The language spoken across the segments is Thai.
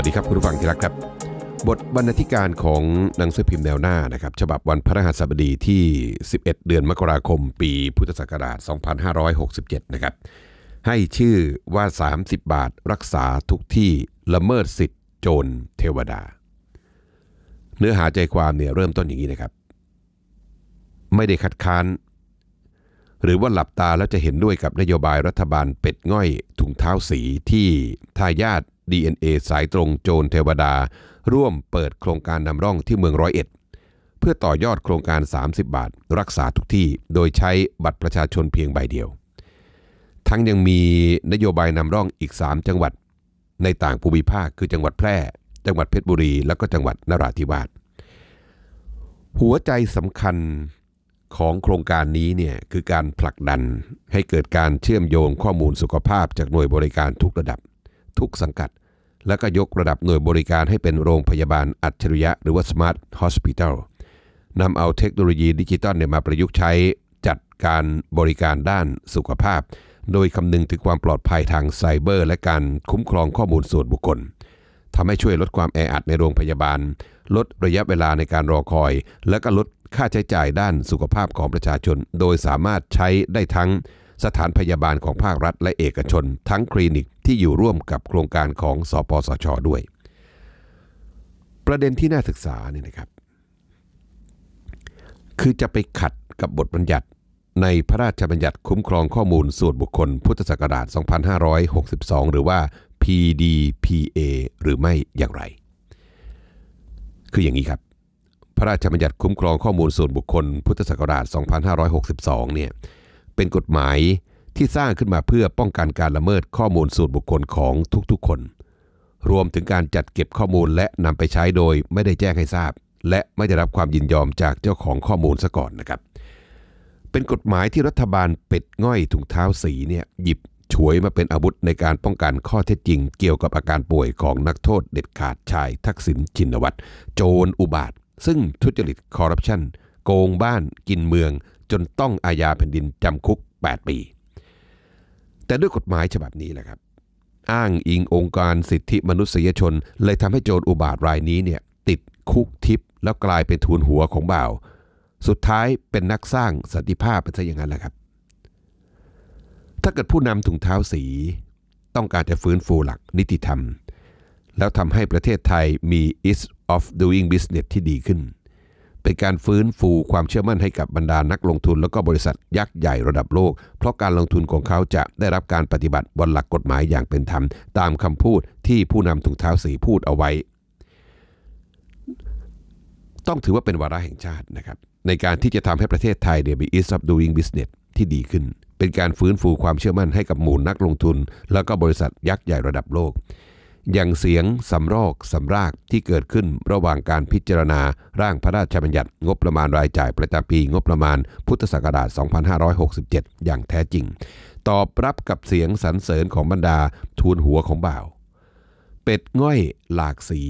วัสดีครับคุณผู้ฟังที่รักครับ บทบรรณาธิการของหนังสือพิมพ์แนวหน้านะครับ ฉบับวันพฤหัสบดีที่ 11 เดือนมกราคม ปีพุทธศักราช 2567 นะครับให้ชื่อว่า 30 บาทรักษาทุกที่ละเมิดสิทธิ์โจรเทวดา เนื้อหาใจความเนี่ยเริ่มต้นอย่างนี้นะครับ ไม่ได้คัดค้านหรือว่าหลับตาแล้วจะเห็นด้วยกับนโยบายรัฐบาลเป็ดง่อยถุงเท้าสีที่ทายาท DNA สายตรงโจรเทวดา ร่วมเปิดโครงการนำร่องที่เมืองร้อยเอ็ด เพื่อต่อยอดโครงการ 30 บาท รักษาทุกที่ โดยใช้บัตรประชาชนเพียงใบเดียว ทั้งยังมีนโยบายนำร่องอีก 3 จังหวัดในต่างภูมิภาค คือจังหวัดแพร่ จังหวัดเพชรบุรี และก็จังหวัดนราธิวาส หัวใจสำคัญของโครงการนี้เนี่ย คือการผลักดันให้เกิดการเชื่อมโยงข้อมูลสุขภาพจากหน่วยบริการทุกระดับทุกสังกัด และก็ยกระดับหน่วยบริการให้เป็นโรงพยาบาลอัจฉริยะหรือว่าสมาร์ทฮอสพิทอลนำเอาเทคโนโลยีดิจิตอลเนี่ยมาประยุกต์ใช้จัดการบริการด้านสุขภาพ โดยคำนึงถึงความปลอดภัยทางไซเบอร์และการคุ้มครองข้อมูลส่วนบุคคล ทำให้ช่วยลดความแออัดในโรงพยาบาล ลดระยะเวลาในการรอคอย และก็ลดค่าใช้จ่ายด้านสุขภาพของประชาชน โดยสามารถใช้ได้ทั้งสถานพยาบาลของภาครัฐและเอกชน ทั้งคลินิกที่อยู่ร่วมกับโครงการของสอปสช ด้วย ประเด็นที่น่าศึกษาเนี่ยนะครับ คือจะไปขัดกับบทบัญญัติในพระราชบัญญัติคุ้มครองข้อมูลส่วนบุคคลพุทธศักราช2562หรือว่า PDPA หรือไม่อย่างไร คืออย่างนี้ครับ พระราชบัญญัติคุ้มครองข้อมูลส่วนบุคคลพุทธศักราช2562 เนี่ยเป็นกฎหมายที่สร้างขึ้นมาเพื่อป้องกันการละเมิดข้อมูลส่วนบุคคลของทุกๆคน รวมถึงการจัดเก็บข้อมูลและนำไปใช้โดยไม่ได้แจ้งให้ทราบ และไม่ได้รับความยินยอมจากเจ้าของข้อมูลซะก่อนนะครับ เป็นกฎหมายที่รัฐบาล เป็ดง่อยถุงเท้าสีเนี่ยหยิบฉวยมาเป็นอาวุธในการป้องกันข้อเท็จจริง เกี่ยวกับอาการป่วยของนักโทษ เด็ดขาดชาย ทักษิณชินวัตร โจรอุบาทซึ่งทุจริตคอร์รัปชันโกงบ้าน กินเมืองจนต้องอาญาแผ่นดินจำคุก 8 ปี แต่ด้วยกฎหมายฉบับนี้แหละครับ อ้างอิงองค์การสิทธิมนุษยชน เลยทำให้โจรอุบาทรายนี้เนี่ยติดคุกทิพย์แล้วกลายเป็นทูนหัวของบ่าว สุดท้ายเป็นนักสร้างสันติภาพเป็นซะอย่างนั้นแหละครับ ถ้าเกิดผู้นำถุงเท้าสี ต้องการจะฟื้นฟูหลักนิติธรรม แล้วทำให้ประเทศไทยมี ease of doing business ที่ดีขึ้น็นการฟื้นฟูความเชื่อมั่นให้กับบรรดานักลงทุน และก็บริษัทยักษ์ใหญ่ระดับโลก เพราะการลงทุนของเขาจะได้รับการปฏิบัติบนหลักกฎหมายอย่างเป็นธรรม ตามคำพูดที่ผู้นำถุงเท้าสีพูดเอาไว้ ต้องถือว่าเป็นวาระแห่งชาตินะครับในการที่จะทำให้ประเทศไทยเดบิวต์อิสซับดูอิงบิสเนสที่ดีขึ้น เป็นการฟื้นฟูความเชื่อมั่นให้กับหมู่นักลงทุน และก็บริษัทยักษ์ใหญ่ระดับโลกอย่างเสียงสำรอกสำรากที่เกิดขึ้นระหว่างการพิจารณาร่างพระราชบัญญัติ งบประมาณรายจ่ายประจำปีงบประมาณพุทธศักราช 2567 อย่างแท้จริง ตอบรับกับเสียงสรรเสริญของบรรดาทูลหัวของบ่าว เป็ดง่อยหลากสี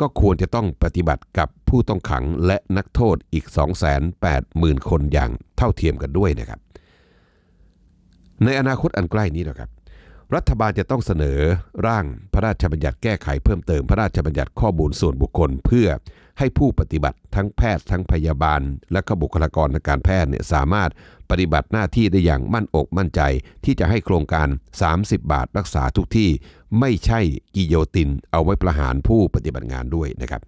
ก็ควรจะต้องปฏิบัติกับผู้ต้องขังและนักโทษอีก 280,000 คนอย่างเท่าเทียมกันด้วยนะครับ ในอนาคตอันใกล้นี้นะครับรัฐบาลจะต้องเสนอร่างพระราชบัญญัติแก้ไขเพิ่มเติมพระราชบัญญัติข้อมูลส่วนบุคคล เพื่อให้ผู้ปฏิบัติทั้งแพทย์ทั้งพยาบาล และก็บุคลากรทางการแพทย์เนี่ยสามารถปฏิบัติหน้าที่ได้อย่างมั่นอก มั่นใจ ที่จะให้โครงการ 30 บาทรักษาทุกที่ไม่ใช่กิโยติน เอาไว้ประหารผู้ปฏิบัติงานด้วยนะครับ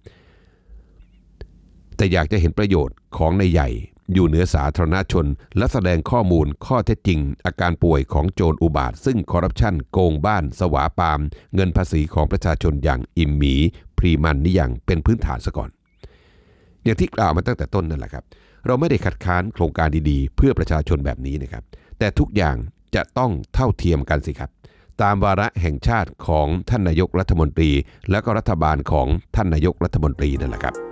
แต่อยากจะเห็นประโยชน์ของในายใหญ่อยู่เหนือสาธารณชน และแสดงข้อมูลข้อเท็จจริง อาการป่วยของโจรอุบาท ซึ่งคอร์รัปชันโกงบ้านสวาปาม เงินภาษีของประชาชนอย่างอิมหมี พรีมันนี่อย่างเป็นพื้นฐานซะก่อน อย่างที่กล่าวมาตั้งแต่ต้นนั่นแหละครับเราไม่ได้ขัดค้านโครงการดีๆ เพื่อประชาชนแบบนี้นะครับแต่ทุกอย่างจะต้องเท่าเทียมกันสิครับ ตามวาระแห่งชาติของท่านนายกรัฐมนตรี และก็รัฐบาลของท่านนายกรัฐมนตรีนั่นแหละครับ